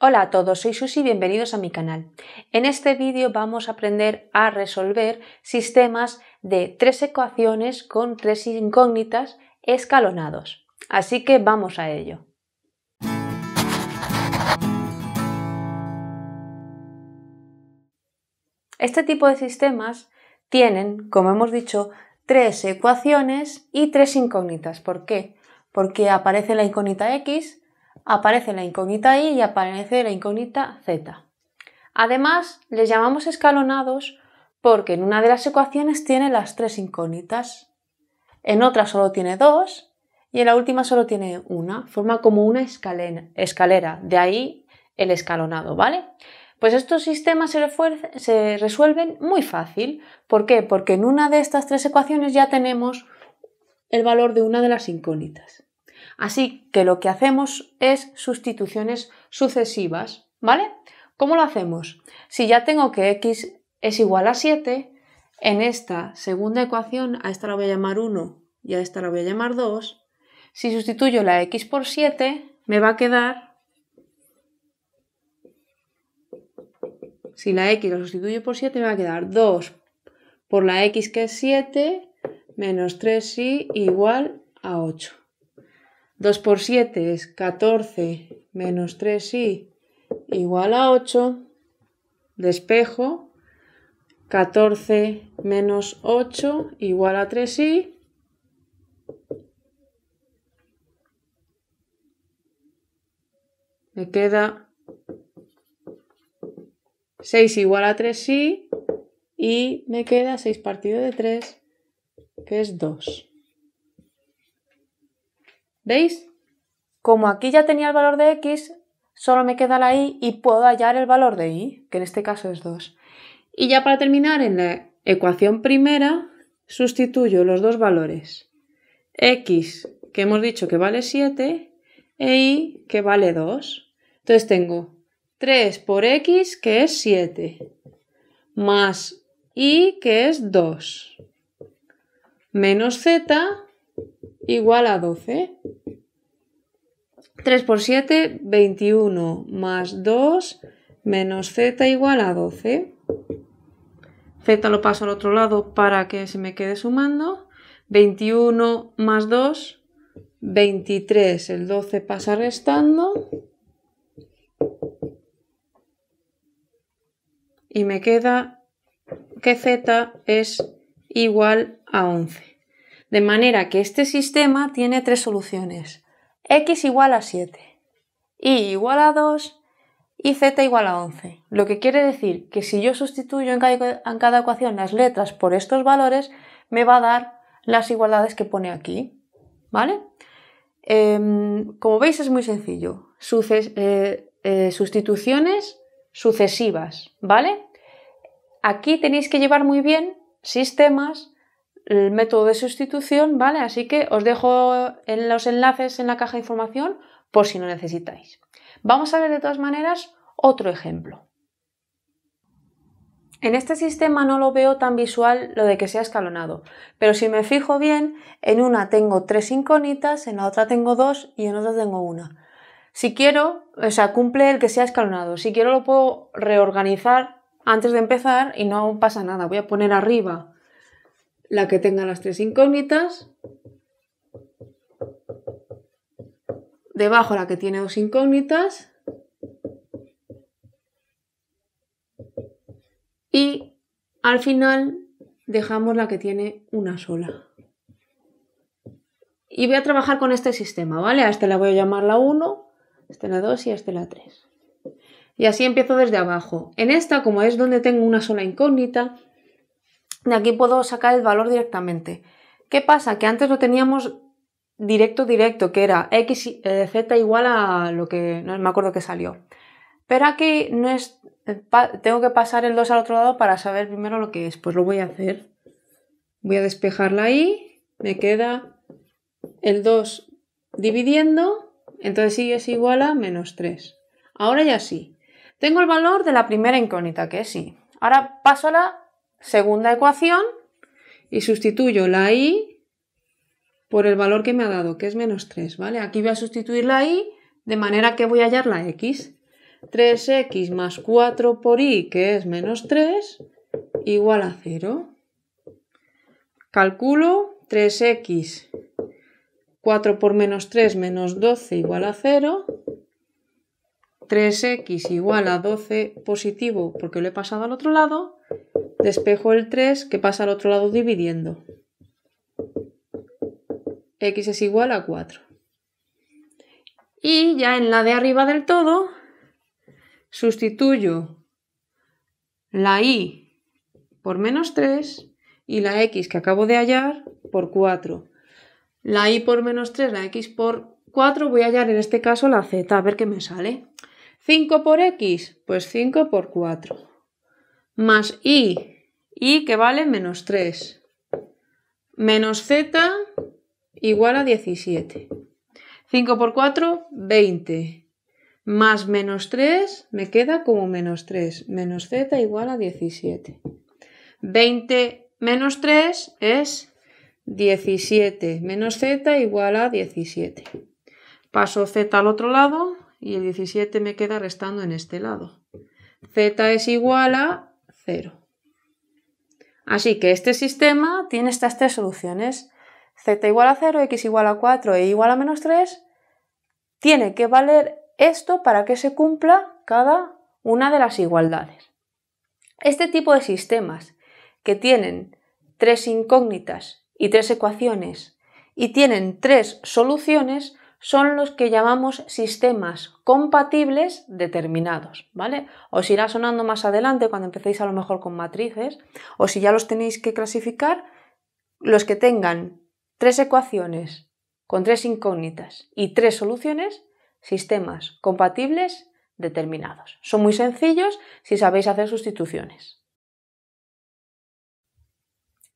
Hola a todos, soy Susi y bienvenidos a mi canal. En este vídeo vamos a aprender a resolver sistemas de tres ecuaciones con tres incógnitas escalonados. Así que vamos a ello. Este tipo de sistemas tienen, como hemos dicho, tres ecuaciones y tres incógnitas. ¿Por qué? Porque aparece la incógnita x, aparece la incógnita Y y aparece la incógnita Z. Además, les llamamos escalonados porque en una de las ecuaciones tiene las tres incógnitas, en otra solo tiene dos y en la última solo tiene una. Forma como una escalera, de ahí el escalonado, ¿vale? Pues estos sistemas se, resuelven muy fácil. ¿Por qué? Porque en una de estas tres ecuaciones ya tenemos el valor de una de las incógnitas. Así que lo que hacemos es sustituciones sucesivas, ¿vale? ¿Cómo lo hacemos? Si ya tengo que x es igual a 7, en esta segunda ecuación, a esta la voy a llamar 1 y a esta la voy a llamar 2, si sustituyo la x por 7, me va a quedar, si la x la sustituyo por 7, me va a quedar 2 por la x que es 7 menos 3y igual a 8. 2 por 7 es 14 menos 3 y igual a 8. Despejo. 14 menos 8 igual a 3 i Me queda 6 igual a 3 i Y me queda 6 partido de 3, que es 2. ¿Veis? Como aquí ya tenía el valor de x, solo me queda la y y puedo hallar el valor de y, que en este caso es 2. Y ya para terminar, en la ecuación primera sustituyo los dos valores. x, que hemos dicho que vale 7, e y, que vale 2. Entonces tengo 3 por x, que es 7, más y, que es 2, menos z, igual a 12. 3 por 7, 21 más 2 menos z igual a 12. z lo paso al otro lado para que se me quede sumando. 21 más 2, 23. El 12 pasa restando. Y me queda que z es igual a 11. De manera que este sistema tiene tres soluciones x igual a 7, y igual a 2 y z igual a 11. Lo que quiere decir que si yo sustituyo en cada, ecuación las letras por estos valores, me va a dar las igualdades que pone aquí. ¿Vale? Em, como veis es muy sencillo. Eh, eh, sustituciones sucesivas, ¿vale? Aquí tenéis que llevar muy bien sistemas el método de sustitución, ¿vale? Así que os dejo en los enlaces en la caja de información por si lo necesitáis. Vamos a ver de todas maneras otro ejemplo. En este sistema no lo veo tan visual lo de que sea escalonado, pero si me fijo bien, en una tengo tres incógnitas, en la otra tengo dos y en otra tengo una. Si quiero, o sea, cumple el que sea escalonado. Si quiero lo puedo reorganizar antes de empezar y no pasa nada. Voy a poner arriba la que tenga las tres incógnitas, debajo la que tiene dos incógnitas y al final dejamos la que tiene una sola. Y voy a trabajar con este sistema, ¿vale? A este la voy a llamar la 1, a este la 2 y a este la 3. Y así empiezo desde abajo. En esta, como es donde tengo una sola incógnita, de aquí puedo sacar el valor directamente. ¿Qué pasa? Que antes lo teníamos directo, directo, que era x, eh, z igual a lo que, no me acuerdo que salió. Pero aquí no es, eh, tengo que pasar el 2 al otro lado para saber primero lo que es. Pues lo voy a hacer. Voy a despejarla ahí, me queda el 2 dividiendo, entonces sí es igual a menos 3. Ahora ya sí. Tengo el valor de la primera incógnita, que es sí. Ahora paso a la segunda ecuación y sustituyo la i por el valor que me ha dado, que es menos 3, ¿vale? Aquí voy a sustituir la i de manera que voy a hallar la x. 3x más 4 por i, que es menos 3, igual a 0. Calculo 3x, 4 por menos 3 menos 12 igual a 0. 3x igual a 12 positivo porque lo he pasado al otro lado Despejo el 3 que pasa al otro lado dividiendo. X es igual a 4. Y ya en la de arriba del todo, sustituyo la Y por menos 3 y la X que acabo de hallar por 4. La Y por menos 3, la X por 4, voy a hallar en este caso la Z, a ver qué me sale. 5 por X, pues 5 por 4 más i, y que vale menos 3, menos z igual a 17. 5 por 4, 20. Más menos 3, me queda como menos 3. Menos z igual a 17. 20 menos 3 es 17. Menos z igual a 17. Paso z al otro lado y el 17 me queda restando en este lado. z es igual a Así que este sistema tiene estas tres soluciones. z igual a 0, x igual a 4 e igual a menos 3. Tiene que valer esto para que se cumpla cada una de las igualdades. Este tipo de sistemas que tienen tres incógnitas y tres ecuaciones y tienen tres soluciones son los que llamamos sistemas compatibles determinados, ¿vale? Os irá sonando más adelante cuando empecéis a lo mejor con matrices, o si ya los tenéis que clasificar, los que tengan tres ecuaciones con tres incógnitas y tres soluciones, sistemas compatibles determinados. Son muy sencillos si sabéis hacer sustituciones.